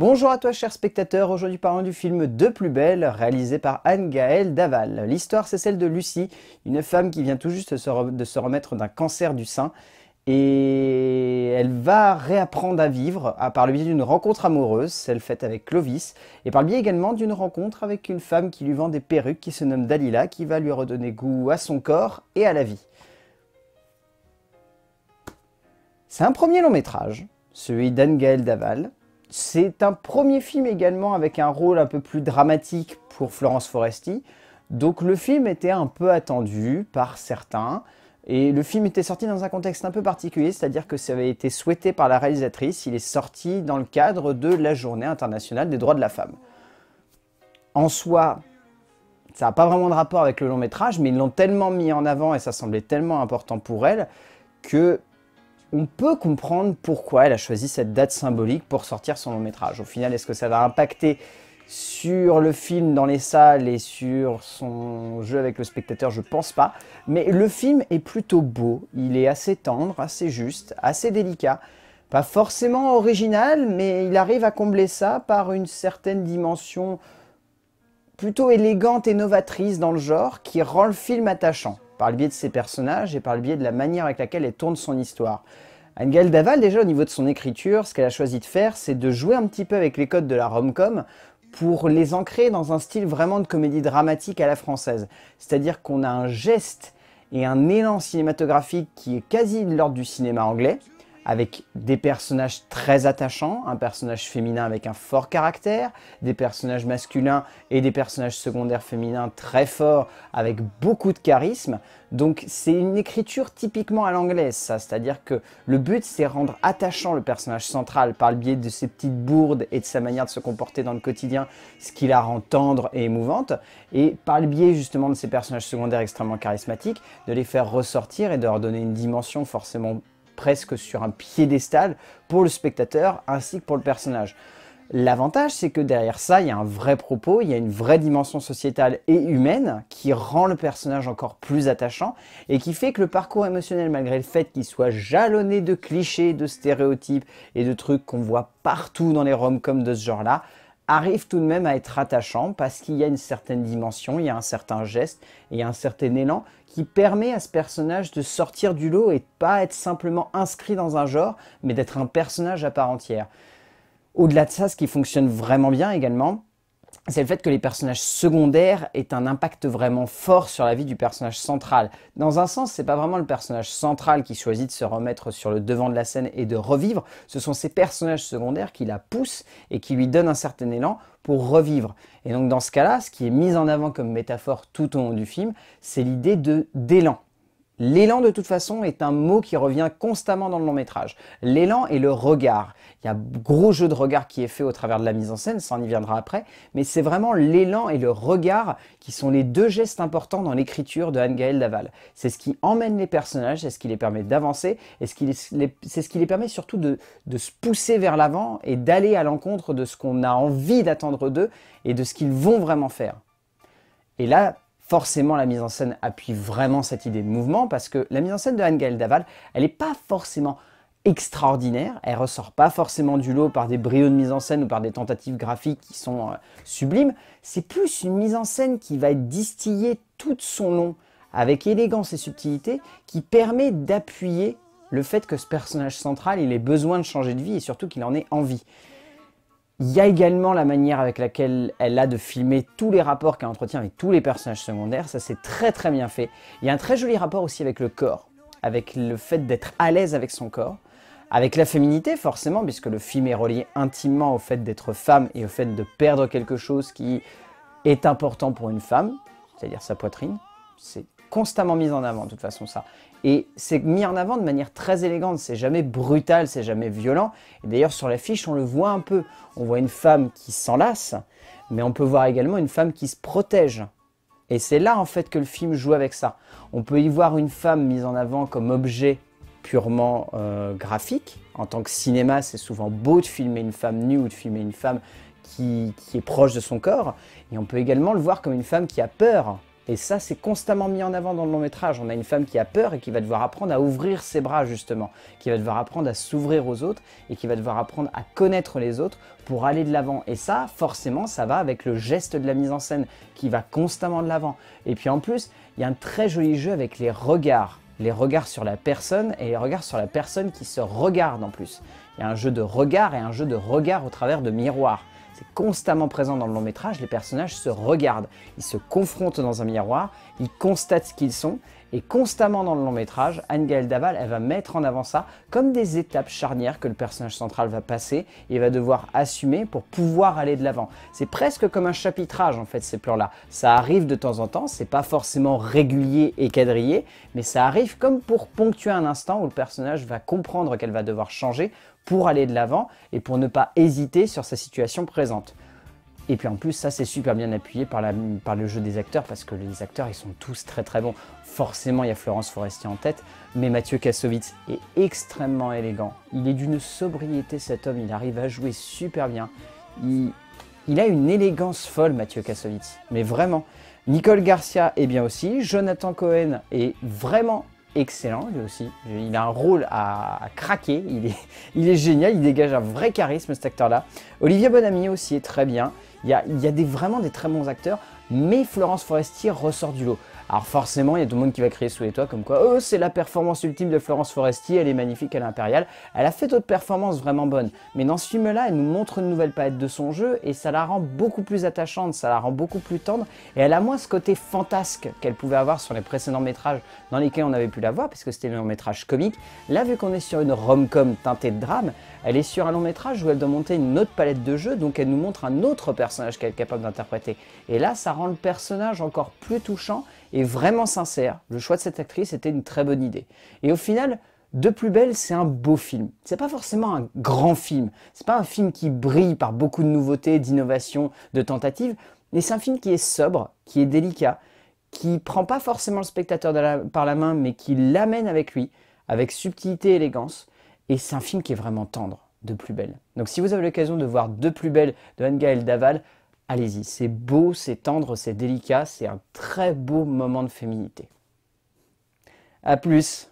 Bonjour à toi chers spectateurs, aujourd'hui parlons du film De plus belle, réalisé par Anne-Gaëlle Daval. L'histoire c'est celle de Lucie, une femme qui vient tout juste de se remettre d'un cancer du sein et elle va réapprendre à vivre à par le biais d'une rencontre amoureuse, celle faite avec Clovis, et par le biais également d'une rencontre avec une femme qui lui vend des perruques qui se nomme Dalila, qui va lui redonner goût à son corps et à la vie. C'est un premier long métrage, celui d'Anne-Gaëlle Daval, c'est un premier film également avec un rôle un peu plus dramatique pour Florence Foresti. Donc le film était un peu attendu par certains. Et le film était sorti dans un contexte un peu particulier, c'est-à-dire que ça avait été souhaité par la réalisatrice. Il est sorti dans le cadre de la Journée internationale des droits de la femme. En soi, ça n'a pas vraiment de rapport avec le long métrage, mais ils l'ont tellement mis en avant et ça semblait tellement important pour elle que on peut comprendre pourquoi elle a choisi cette date symbolique pour sortir son long métrage. Au final, est-ce que ça va impacter sur le film dans les salles et sur son jeu avec le spectateur, je pense pas. Mais le film est plutôt beau, il est assez tendre, assez juste, assez délicat. Pas forcément original, mais il arrive à combler ça par une certaine dimension plutôt élégante et novatrice dans le genre qui rend le film attachant par le biais de ses personnages et par le biais de la manière avec laquelle elle tourne son histoire. anne Daval, déjà au niveau de son écriture, ce qu'elle a choisi de faire, c'est de jouer un petit peu avec les codes de la rom-com pour les ancrer dans un style vraiment de comédie dramatique à la française. C'est-à-dire qu'on a un geste et un élan cinématographique qui est quasi de l'ordre du cinéma anglais, avec des personnages très attachants, un personnage féminin avec un fort caractère, des personnages masculins et des personnages secondaires féminins très forts avec beaucoup de charisme. Donc c'est une écriture typiquement à l'anglaise, ça, c'est-à-dire que le but c'est rendre attachant le personnage central par le biais de ses petites bourdes et de sa manière de se comporter dans le quotidien, ce qui la rend tendre et émouvante, et par le biais justement de ses personnages secondaires extrêmement charismatiques, de les faire ressortir et de leur donner une dimension forcément presque sur un piédestal pour le spectateur ainsi que pour le personnage. L'avantage, c'est que derrière ça, il y a un vrai propos, il y a une vraie dimension sociétale et humaine qui rend le personnage encore plus attachant et qui fait que le parcours émotionnel, malgré le fait qu'il soit jalonné de clichés, de stéréotypes et de trucs qu'on voit partout dans les roms comme de ce genre-là, arrive tout de même à être attachant parce qu'il y a une certaine dimension, il y a un certain geste et un certain élan qui permet à ce personnage de sortir du lot et de pas être simplement inscrit dans un genre, mais d'être un personnage à part entière. Au-delà de ça, ce qui fonctionne vraiment bien également, c'est le fait que les personnages secondaires aient un impact vraiment fort sur la vie du personnage central. Dans un sens, ce n'est pas vraiment le personnage central qui choisit de se remettre sur le devant de la scène et de revivre, ce sont ces personnages secondaires qui la poussent et qui lui donnent un certain élan pour revivre. Et donc dans ce cas-là, ce qui est mis en avant comme métaphore tout au long du film, c'est l'idée de d'élan. L'élan, de toute façon, est un mot qui revient constamment dans le long métrage. L'élan et le regard. Il y a gros jeu de regard qui est fait au travers de la mise en scène, ça en y viendra après, mais c'est vraiment l'élan et le regard qui sont les deux gestes importants dans l'écriture de Anne-Gaëlle Daval. C'est ce qui emmène les personnages, c'est ce qui les permet d'avancer, c'est ce, qui les permet surtout de se pousser vers l'avant et d'aller à l'encontre de ce qu'on a envie d'attendre d'eux et de ce qu'ils vont vraiment faire. Et là, forcément la mise en scène appuie vraiment cette idée de mouvement parce que la mise en scène de Anne-Gaëlle Daval, elle n'est pas forcément extraordinaire, elle ressort pas forcément du lot par des brio de mise en scène ou par des tentatives graphiques qui sont euh, sublimes, c'est plus une mise en scène qui va être distillée tout son long avec élégance et subtilité qui permet d'appuyer le fait que ce personnage central, il ait besoin de changer de vie et surtout qu'il en ait envie. Il y a également la manière avec laquelle elle a de filmer tous les rapports qu'elle entretient avec tous les personnages secondaires, ça c'est très très bien fait. Il y a un très joli rapport aussi avec le corps, avec le fait d'être à l'aise avec son corps, avec la féminité forcément, puisque le film est relié intimement au fait d'être femme et au fait de perdre quelque chose qui est important pour une femme, c'est-à-dire sa poitrine. C'est constamment mis en avant de toute façon ça. Et c'est mis en avant de manière très élégante, c'est jamais brutal, c'est jamais violent. Et d'ailleurs sur l'affiche on le voit un peu, on voit une femme qui s'enlace, mais on peut voir également une femme qui se protège. Et c'est là en fait que le film joue avec ça. On peut y voir une femme mise en avant comme objet purement euh, graphique. En tant que cinéma, c'est souvent beau de filmer une femme nue ou de filmer une femme qui, est proche de son corps. Et on peut également le voir comme une femme qui a peur, et ça, c'est constamment mis en avant dans le long métrage. On a une femme qui a peur et qui va devoir apprendre à ouvrir ses bras, justement, qui va devoir apprendre à s'ouvrir aux autres et qui va devoir apprendre à connaître les autres pour aller de l'avant. Et ça, forcément, ça va avec le geste de la mise en scène qui va constamment de l'avant. Et puis en plus, il y a un très joli jeu avec les regards. Les regards sur la personne et les regards sur la personne qui se regarde en plus. Il y a un jeu de regard et un jeu de regard au travers de miroirs constamment présent dans le long métrage, les personnages se regardent, ils se confrontent dans un miroir, ils constatent ce qu'ils sont, et constamment dans le long métrage, Anne-Gaëlle Daval, elle va mettre en avant ça comme des étapes charnières que le personnage central va passer et va devoir assumer pour pouvoir aller de l'avant. C'est presque comme un chapitrage en fait ces plans-là. Ça arrive de temps en temps, c'est pas forcément régulier et quadrillé, mais ça arrive comme pour ponctuer un instant où le personnage va comprendre qu'elle va devoir changer pour aller de l'avant et pour ne pas hésiter sur sa situation présente. Et puis en plus, ça c'est super bien appuyé par, le jeu des acteurs, parce que les acteurs, ils sont tous très très bons. Forcément, il y a Florence Forestier en tête, mais Mathieu Kassovitz est extrêmement élégant. Il est d'une sobriété cet homme, il arrive à jouer super bien. Il, il a une élégance folle, Mathieu Kassovitz, mais vraiment. Nicole Garcia est bien aussi, Jonathan Cohen est vraiment excellent lui aussi. Il a un rôle à, craquer, il est, génial, il dégage un vrai charisme cet acteur-là. Olivier Bonamy aussi est très bien, il y a, il y a des, vraiment des très bons acteurs, mais Florence Forestier ressort du lot. Alors forcément, il y a tout le monde qui va crier sous les toits comme quoi « Oh, c'est la performance ultime de Florence Foresti, elle est magnifique, elle est impériale. » Elle a fait d'autres performances vraiment bonnes. Mais dans ce film-là, elle nous montre une nouvelle palette de son jeu et ça la rend beaucoup plus attachante, ça la rend beaucoup plus tendre et elle a moins ce côté fantasque qu'elle pouvait avoir sur les précédents métrages dans lesquels on avait pu la voir parce que c'était un long métrage comique. Là, vu qu'on est sur une rom-com teintée de drame, elle est sur un long métrage où elle doit monter une autre palette de jeu, donc elle nous montre un autre personnage qu'elle est capable d'interpréter. Et là, ça rend le personnage encore plus touchant et vraiment sincère, le choix de cette actrice était une très bonne idée. Et au final, de plus belle, c'est un beau film. C'est pas forcément un grand film. C'est pas un film qui brille par beaucoup de nouveautés, d'innovations, de tentatives. Mais c'est un film qui est sobre, qui est délicat, qui prend pas forcément le spectateur par la main, mais qui l'amène avec lui, avec subtilité et élégance. Et c'est un film qui est vraiment tendre, de plus belle. Donc si vous avez l'occasion de voir De plus belle de anne Daval, allez-y. C'est beau, c'est tendre, c'est délicat, c'est un très beau moment de féminité. A plus